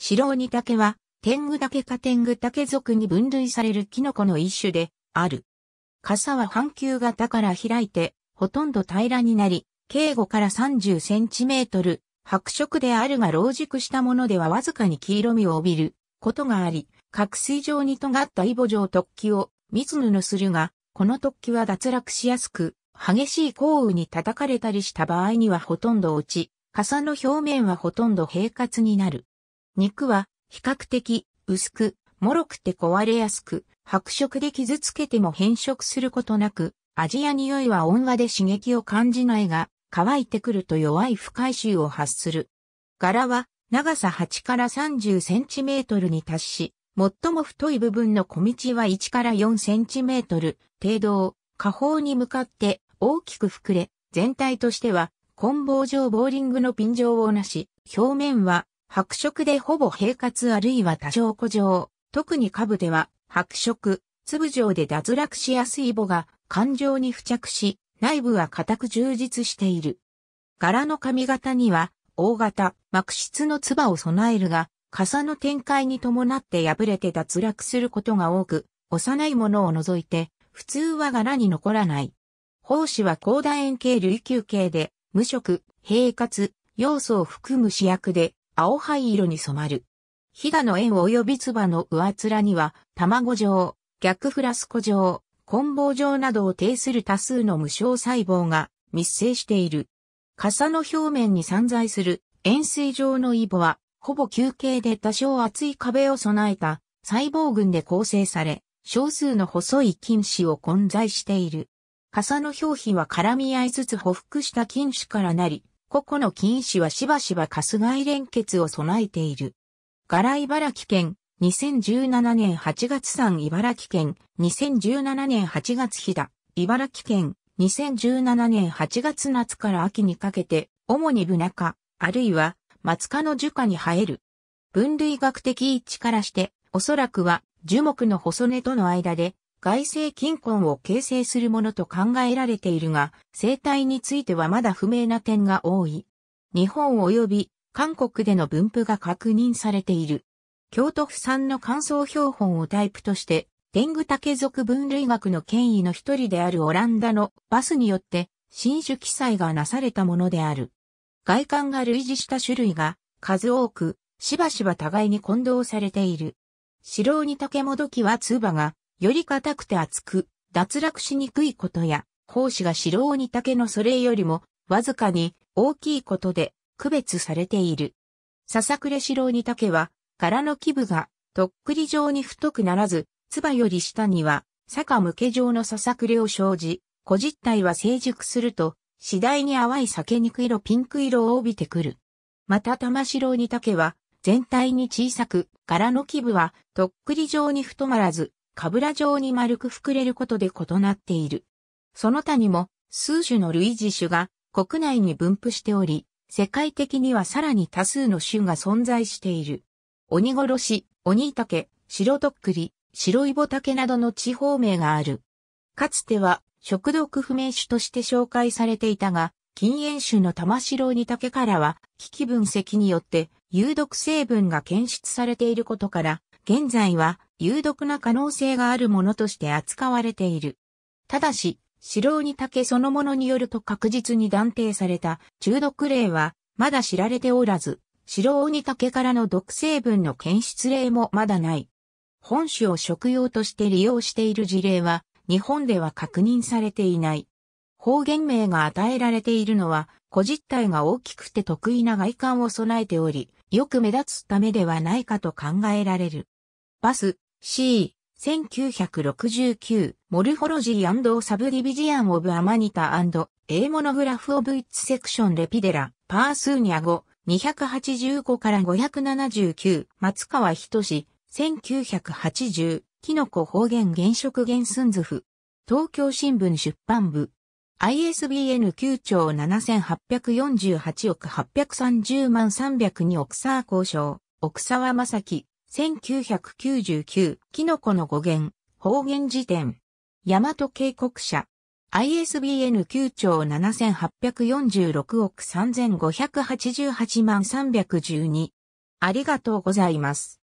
白鬼竹は、天狗竹か天狗竹属に分類されるキノコの一種で、ある。傘は半球型から開いて、ほとんど平らになり、径5から30センチメートル、白色であるが老熟したものではわずかに黄色みを帯びることがあり、角水状に尖ったイボ状突起を密布するが、この突起は脱落しやすく、激しい降雨に叩かれたりした場合にはほとんど落ち、傘の表面はほとんど平滑になる。肉は比較的薄く、脆くて壊れやすく、白色で傷つけても変色することなく、味や匂いは温和で刺激を感じないが、乾いてくると弱い不快臭を発する。柄は長さ8から30センチメートルに達し、最も太い部分の小道は1から4センチメートル程度を下方に向かって大きく膨れ、全体としては、棍棒状ボーリングのピン状をなし、表面は白色でほぼ平滑あるいは多少古状、特に下部では白色、粒状で脱落しやすい母が感情に付着し、内部は固く充実している。柄の髪型には、大型、膜質の唾を備えるが、傘の展開に伴って破れて脱落することが多く、幼いものを除いて、普通は柄に残らない。胞子は高楕円形類球形で、無色、平滑、要素を含む主役で、青灰色に染まる。ヒダの円及び唾の上面には、卵状、逆フラスコ状、棍棒状などを呈する多数の無償細胞が密生している。傘の表面に散在する円錐状のイボは、ほぼ球形で多少厚い壁を備えた細胞群で構成され、少数の細い菌糸を混在している。傘の表皮は絡み合いつつ補服した菌糸からなり、個々の菌糸はしばしばカス外連結を備えている。柄茨城県、2017年8月産茨城県、2017年8月日だ、茨城県、2017年8月夏から秋にかけて、主にブナ科、あるいは、松科の樹下に生える。分類学的一致からして、おそらくは樹木の細根との間で外生近根を形成するものと考えられているが、生態についてはまだ不明な点が多い。日本及び韓国での分布が確認されている。京都府産の乾燥標本をタイプとして、天狗竹属分類学の権威の一人であるオランダのバスによって新種記載がなされたものである。外観が類似した種類が数多く、しばしば互いに混同されている。白鬼竹もどきはツがより硬くて厚く、脱落しにくいことや、胞子が白鬼竹のそれよりも、わずかに大きいことで区別されている。ささくれ白鬼竹は、殻の基部が、とっくり状に太くならず、唾より下には、坂向け状のささくれを生じ、小実体は成熟すると、次第に淡い酒肉色ピンク色を帯びてくる。また玉白鬼竹は、全体に小さく、殻の基部は、とっくり状に太まらず、カブラ状に丸く膨れることで異なっている。その他にも数種の類似種が国内に分布しており、世界的にはさらに多数の種が存在している。鬼殺し、鬼竹、白とっくり、白イボ竹などの地方名がある。かつては食毒不明種として紹介されていたが、禁煙種の玉城に竹からは、危機分析によって有毒成分が検出されていることから、現在は有毒な可能性があるものとして扱われている。ただし、白鬼竹そのものによると確実に断定された中毒例はまだ知られておらず、白鬼竹からの毒成分の検出例もまだない。本種を食用として利用している事例は日本では確認されていない。方言名が与えられているのは、個実体が大きくて得意な外観を備えており、よく目立つためではないかと考えられる。バス、C、1969、モルフォロジーサブリビジアン・オブ・アマニタ A モノグラフ・オブ・イッツ・セクション・レピデラ、パースーニャ語、285から579、松川仁志、1980、キノコ方言原色原寸図譜、東京新聞出版部、ISBN 9兆7848億830万302億沢交渉、奥沢正樹、1999、キノコの語源、方言辞典。大和警告社。ISBN 9兆7846億3588万312。ありがとうございます。